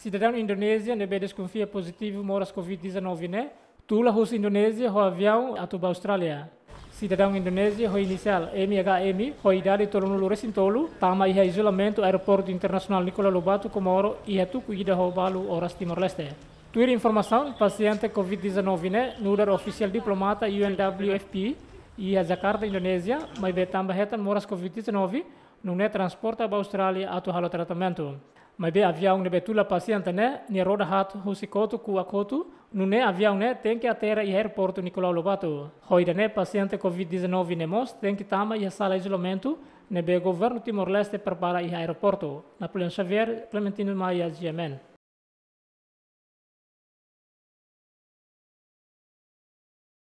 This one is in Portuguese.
Cidadão Indonésia, nebe desconfia positivo moras Covid-19, né? Tula hos Indonésia, ho avião, atuba Austrália. Cidadão Indonésia, ho inicial MHM, ho idade torno luresin tolu, tama e isolamento aeroporto internacional Nicola Lobato, Comoro, iha tuku cuida ho balu oras Timor-Leste. Tuir informação, paciente Covid-19, né? Nudar oficial diplomata UNWFP, e a Jakarta, Indonésia, mas betamba hetan moras Covid-19, é transporta a Austrália atu tratamento. Maybe avião um betula paciente né, ne roda hat husikoto ku akoto, nune avião né tem que aterra e aeroporto Nicolau Lobato. Hoida né paciente COVID-19 nemos tem que tama e sala isolamento, nebe governo Timor-Leste prepara e aeroporto. Napoleão Xavier, Clementino Maia, GMN.